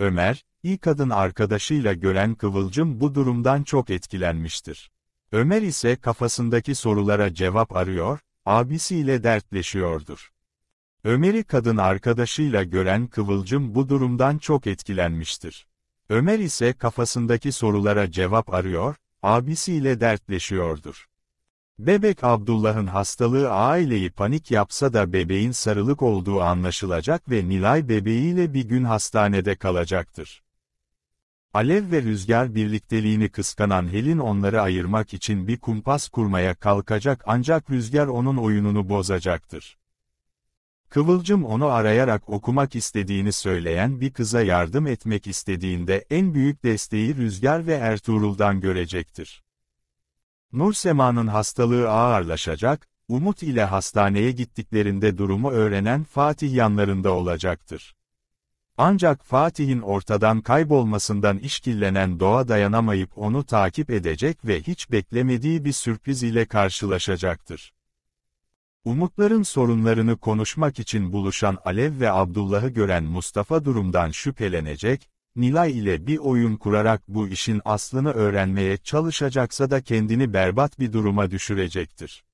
Ömer, iyi kadın arkadaşıyla gören Kıvılcım bu durumdan çok etkilenmiştir. Ömer ise kafasındaki sorulara cevap arıyor, abisiyle dertleşiyordur. Ömer'i kadın arkadaşıyla gören Kıvılcım bu durumdan çok etkilenmiştir. Ömer ise kafasındaki sorulara cevap arıyor, abisiyle dertleşiyordur. Bebek Abdullah'ın hastalığı aileyi panik yapsa da bebeğin sarılık olduğu anlaşılacak ve Nilay bebeğiyle bir gün hastanede kalacaktır. Alev ve rüzgar birlikteliğini kıskanan Helin onları ayırmak için bir kumpas kurmaya kalkacak ancak rüzgar onun oyununu bozacaktır. Kıvılcım onu arayarak okumak istediğini söyleyen bir kıza yardım etmek istediğinde en büyük desteği Rüzgar ve Ertuğrul'dan görecektir. Nursema'nın hastalığı ağırlaşacak, Umut ile hastaneye gittiklerinde durumu öğrenen Fatih yanlarında olacaktır. Ancak Fatih'in ortadan kaybolmasından işkillenen Doğa dayanamayıp onu takip edecek ve hiç beklemediği bir sürpriz ile karşılaşacaktır. Umutların sorunlarını konuşmak için buluşan Alev ve Abdullah'ı gören Mustafa durumdan şüphelenecek, Nilay ile bir oyun kurarak bu işin aslını öğrenmeye çalışacaksa da kendini berbat bir duruma düşürecektir.